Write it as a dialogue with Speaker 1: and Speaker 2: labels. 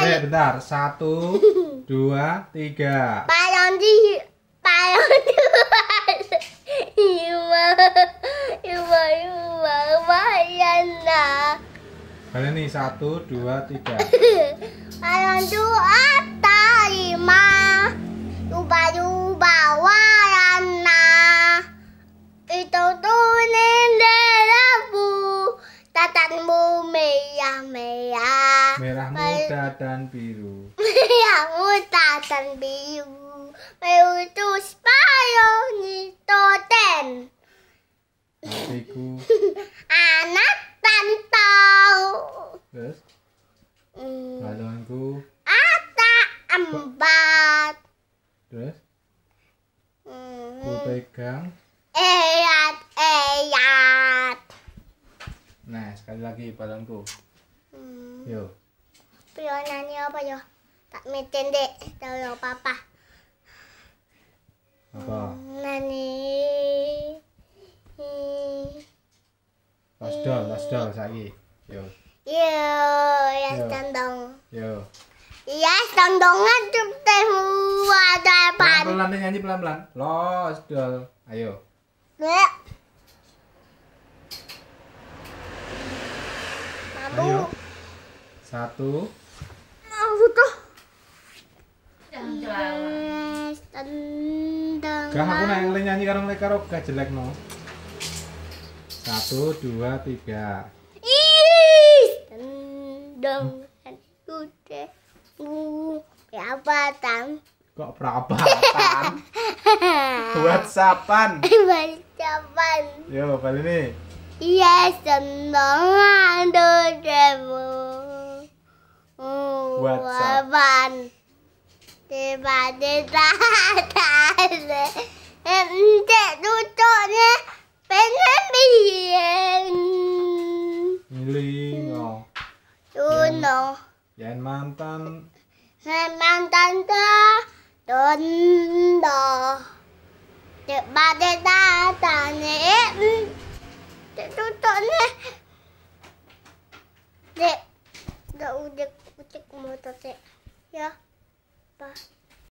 Speaker 1: Eh, bentar. Satu, dua, tiga. Pak di, Pak di, Iwa, iwa, iwa, bayana. Kalian nih satu, dua, tiga. Pak dua atas lima. merah muda dan biru merah muda dan biru biru itu separuh nitoten ten anak pantau Terus? Hmm. Balonku. ada empat. Terus? Hmm. Ku pegang. Eyat, eyat. Nah, sekali lagi balonku. Hmm. Yuk. Leonani apa ya? Tak meten dek, Apa? Nani. Yo. Yo, ya Yo. Iya, ada apa? Pelan-pelan nyanyi pelan-pelan. Lasdol. Ayo. Nek. Ayo. Satu. Gak aku nang nyanyi karo mereka karo gak jelek no. Satu, dua, tiga. Iis. dong, udah perabatan. Kok perabatan? WhatsAppan. WhatsAppan. Yo, balik nih. Iya, senang ada demo. WhatsApp. Oh, Tiba-tiba. dong. Jangan mantan. Jangan mantan tuh. Tondo. Cepat datang nih. Tutup nih. Dek. Udah udah kucek motor dek. Ya. Pak.